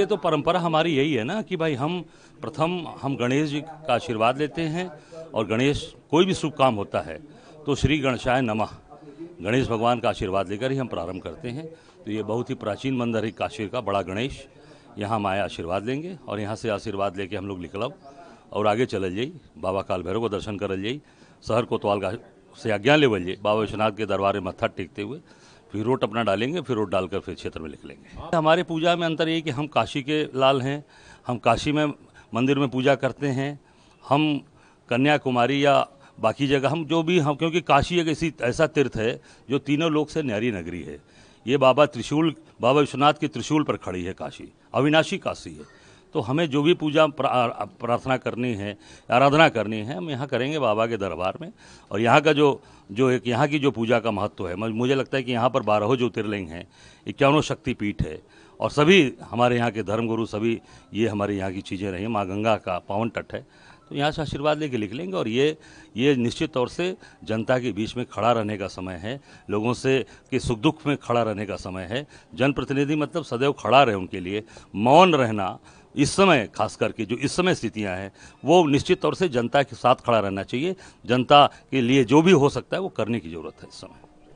ये तो परंपरा हमारी यही है ना कि भाई हम प्रथम हम गणेश जी का आशीर्वाद लेते हैं और गणेश कोई भी शुभ काम होता है तो श्री गणेशाय नमः गणेश भगवान का आशीर्वाद लेकर ही हम प्रारंभ करते हैं तो ये बहुत ही प्राचीन मंदिर है काशीर का बड़ा गणेश यहाँ हम आए आशीर्वाद लेंगे और यहाँ से आशीर्वाद लेके हम लोग निकलब और आगे चल जाइए बाबा काल भैरव को दर्शन कर जाइए शहर कोतवाल का से आज्ञा लेवल जाइए बाबा विश्वनाथ के दरबार में मत्था टेकते हुए फिर रोट अपना डालेंगे फिर रोट डालकर फिर क्षेत्र में लिख लेंगे हमारे पूजा में अंतर ये कि हम काशी के लाल हैं हम काशी में मंदिर में पूजा करते हैं हम कन्याकुमारी या बाकी जगह हम जो भी हम क्योंकि काशी एक ऐसी ऐसा तीर्थ है जो तीनों लोग से न्यारी नगरी है ये बाबा त्रिशूल बाबा विश्वनाथ के त्रिशूल पर खड़ी है काशी अविनाशी काशी है तो हमें जो भी पूजा प्रार्थना करनी है आराधना करनी है हम यहाँ करेंगे बाबा के दरबार में और यहाँ का जो जो एक यहाँ की जो पूजा का महत्व है मुझे लगता है कि यहाँ पर बारहों ज्योतिर्लिंग हैं इक्यानों शक्तिपीठ है और सभी हमारे यहाँ के धर्मगुरु सभी ये हमारे यहाँ की चीज़ें रही माँ गंगा का पावन तट है तो यहाँ से आशीर्वाद लेके लिख लेंगे और ये ये निश्चित तौर से जनता के बीच में खड़ा रहने का समय है लोगों से के सुख दुख में खड़ा रहने का समय है जनप्रतिनिधि मतलब सदैव खड़ा रहे उनके लिए मौन रहना इस समय खास करके जो इस समय स्थितियां हैं वो निश्चित तौर से जनता के साथ खड़ा रहना चाहिए जनता के लिए जो भी हो सकता है वो करने की ज़रूरत है इस समय